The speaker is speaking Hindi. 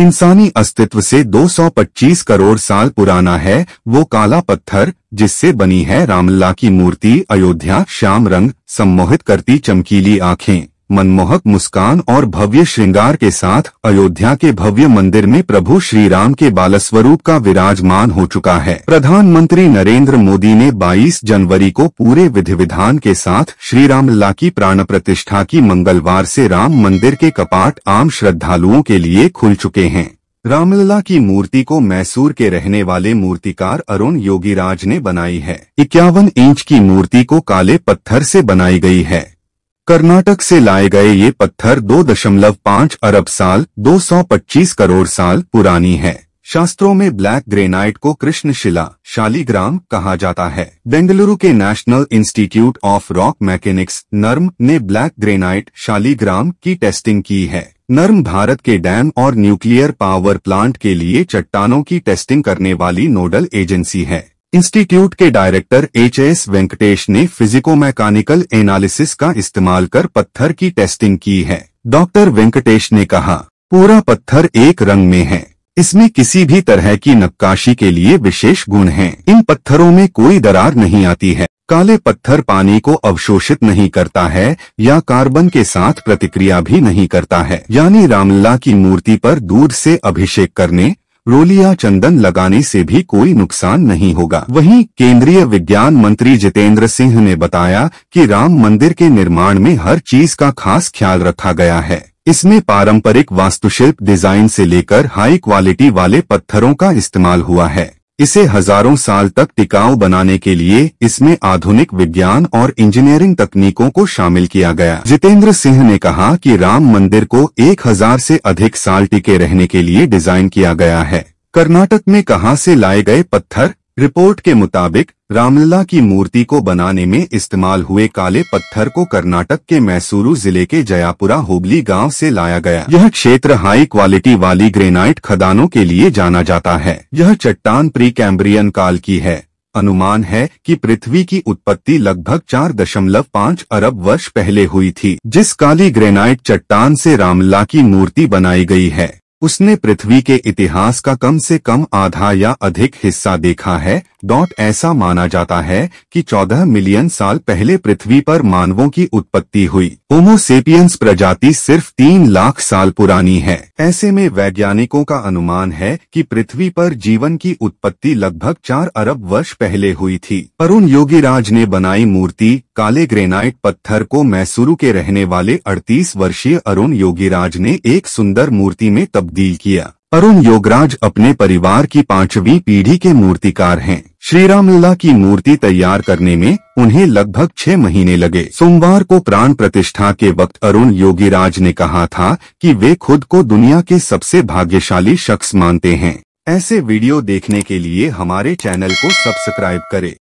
इंसानी अस्तित्व से 225 करोड़ साल पुराना है वो काला पत्थर जिससे बनी है रामल्ला की मूर्ति अयोध्या श्याम रंग सम्मोहित करती चमकीली आंखें मनमोहक मुस्कान और भव्य श्रृंगार के साथ अयोध्या के भव्य मंदिर में प्रभु श्री राम के बालस्वरूप का विराजमान हो चुका है प्रधानमंत्री नरेंद्र मोदी ने 22 जनवरी को पूरे विधि विधान के साथ श्री राम लला की प्राण प्रतिष्ठा की मंगलवार से राम मंदिर के कपाट आम श्रद्धालुओं के लिए खुल चुके हैं रामलला की मूर्ति को मैसूर के रहने वाले मूर्तिकार अरुण योगीराज ने बनाई है इक्यावन इंच की मूर्ति को काले पत्थर से बनाई गई है कर्नाटक से लाए गए ये पत्थर 2.5 अरब साल 225 करोड़ साल पुरानी है शास्त्रों में ब्लैक ग्रेनाइट को कृष्ण शिला शालीग्राम कहा जाता है बेंगलुरु के national institute of rock mechanics NIRM ने ब्लैक ग्रेनाइट शालीग्राम की टेस्टिंग की है नर्म भारत के डैम और न्यूक्लियर पावर प्लांट के लिए चट्टानों की टेस्टिंग करने वाली नोडल एजेंसी है इंस्टीट्यूट के डायरेक्टर एच एस वेंकटेश ने फिजिको मैकेनिकल एनालिसिस का इस्तेमाल कर पत्थर की टेस्टिंग की है डॉक्टर वेंकटेश ने कहा पूरा पत्थर एक रंग में है इसमें किसी भी तरह की नक्काशी के लिए विशेष गुण हैं। इन पत्थरों में कोई दरार नहीं आती है काले पत्थर पानी को अवशोषित नहीं करता है या कार्बन के साथ प्रतिक्रिया भी नहीं करता है यानी रामला की मूर्ति पर दूध से अभिषेक करने रोलिया चंदन लगाने से भी कोई नुकसान नहीं होगा वहीं केंद्रीय विज्ञान मंत्री जितेंद्र सिंह ने बताया कि राम मंदिर के निर्माण में हर चीज का खास ख्याल रखा गया है इसमें पारंपरिक वास्तुशिल्प डिजाइन से लेकर हाई क्वालिटी वाले पत्थरों का इस्तेमाल हुआ है इसे हजारों साल तक टिकाऊ बनाने के लिए इसमें आधुनिक विज्ञान और इंजीनियरिंग तकनीकों को शामिल किया गया जितेंद्र सिंह ने कहा कि राम मंदिर को 1000 से अधिक साल टिके रहने के लिए डिजाइन किया गया है कर्नाटक में कहां से लाए गए पत्थर रिपोर्ट के मुताबिक रामलला की मूर्ति को बनाने में इस्तेमाल हुए काले पत्थर को कर्नाटक के मैसूरू जिले के जयापुरा होबली गांव से लाया गया यह क्षेत्र हाई क्वालिटी वाली ग्रेनाइट खदानों के लिए जाना जाता है यह चट्टान प्री कैम्ब्रियन काल की है अनुमान है कि पृथ्वी की उत्पत्ति लगभग 4.5 अरब वर्ष पहले हुई थी जिस काली ग्रेनाइट चट्टान से रामला की मूर्ति बनाई गई है उसने पृथ्वी के इतिहास का कम से कम आधा या अधिक हिस्सा देखा है डॉट ऐसा माना जाता है कि 14 मिलियन साल पहले पृथ्वी पर मानवों की उत्पत्ति हुई होमोसेपियंस प्रजाति सिर्फ तीन लाख साल पुरानी है ऐसे में वैज्ञानिकों का अनुमान है कि पृथ्वी पर जीवन की उत्पत्ति लगभग चार अरब वर्ष पहले हुई थी अरुण राज ने बनाई मूर्ति काले ग्रेनाइट पत्थर को मैसूरू के रहने वाले अड़तीस वर्षीय अरुण योगी ने एक सुंदर मूर्ति में तब्दील किया अरुण योगराज अपने परिवार की पांचवी पीढ़ी के मूर्तिकार हैं श्री रामलला की मूर्ति तैयार करने में उन्हें लगभग छह महीने लगे सोमवार को प्राण प्रतिष्ठा के वक्त अरुण योगीराज ने कहा था कि वे खुद को दुनिया के सबसे भाग्यशाली शख्स मानते हैं ऐसे वीडियो देखने के लिए हमारे चैनल को सब्सक्राइब करे